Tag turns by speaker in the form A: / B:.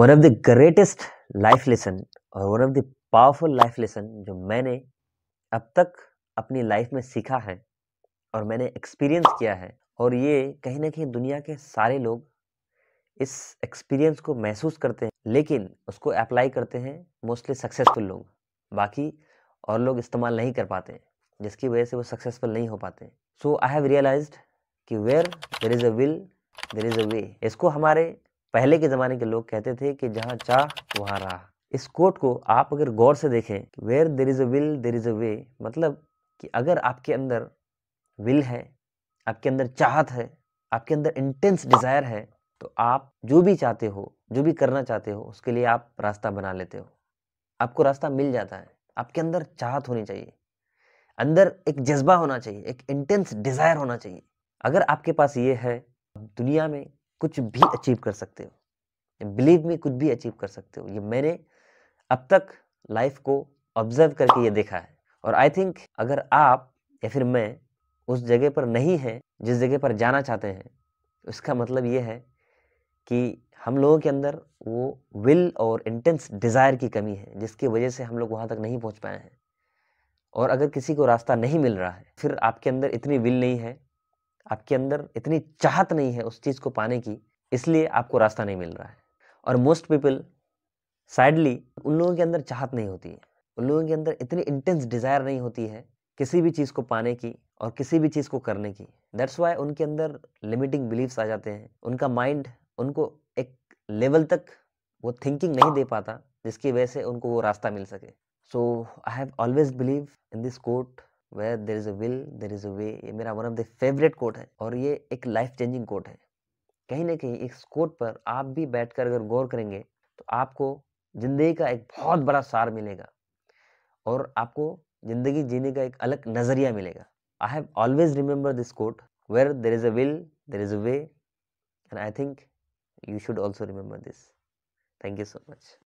A: one of the greatest life lesson और one of the powerful life lesson जो मैंने अब तक अपनी लाइफ में सीखा है और मैंने एक्सपीरियंस किया है और ये कहीं ना कहीं दुनिया के सारे लोग इस एक्सपीरियंस को महसूस करते हैं लेकिन उसको अप्लाई करते हैं मोस्टली सक्सेसफुल लोग बाकी और लोग इस्तेमाल नहीं कर पाते जिसकी वजह से वो सक्सेसफुल नहीं हो पाते सो आई हैव रियलाइज कि where there is a will there is a way इसको हमारे पहले के ज़माने के लोग कहते थे कि जहाँ चाह वहाँ राह इस कोट को आप अगर गौर से देखें where there is a will there is a way मतलब कि अगर आपके अंदर विल है आपके अंदर चाहत है आपके अंदर इंटेंस डिज़ायर है तो आप जो भी चाहते हो जो भी करना चाहते हो उसके लिए आप रास्ता बना लेते हो आपको रास्ता मिल जाता है आपके अंदर चाहत होनी चाहिए अंदर एक जज्बा होना चाहिए एक इंटेंस डिज़ायर होना चाहिए अगर आपके पास ये है दुनिया में कुछ भी अचीव कर सकते हो बिलीव में कुछ भी अचीव कर सकते हो ये मैंने अब तक लाइफ को ऑब्जर्व करके ये देखा है और आई थिंक अगर आप या फिर मैं उस जगह पर नहीं हैं जिस जगह पर जाना चाहते हैं उसका मतलब ये है कि हम लोगों के अंदर वो विल और इंटेंस डिज़ायर की कमी है जिसकी वजह से हम लोग वहाँ तक नहीं पहुँच पाए हैं और अगर किसी को रास्ता नहीं मिल रहा है फिर आपके अंदर इतनी विल नहीं है आपके अंदर इतनी चाहत नहीं है उस चीज़ को पाने की इसलिए आपको रास्ता नहीं मिल रहा है और मोस्ट पीपल सैडली उन लोगों के अंदर चाहत नहीं होती है उन लोगों के अंदर इतनी इंटेंस डिज़ायर नहीं होती है किसी भी चीज़ को पाने की और किसी भी चीज़ को करने की दैट्स वाई उनके अंदर लिमिटिंग बिलीव्स आ जाते हैं उनका माइंड उनको एक लेवल तक वो थिंकिंग नहीं दे पाता जिसकी वजह से उनको वो रास्ता मिल सके so I have always believe in this quote where there is a will there is a way ये मेरा one of the favourite quote है और ये एक लाइफ चेंजिंग कोट है कहीं ना कहीं इस कोट पर आप भी बैठ कर अगर गौर करेंगे तो आपको ज़िंदगी का एक बहुत बड़ा सार मिलेगा और आपको ज़िंदगी जीने का एक अलग नज़रिया मिलेगा I have always remember this quote where there is a will there is a way and I think you should also remember this thank you so much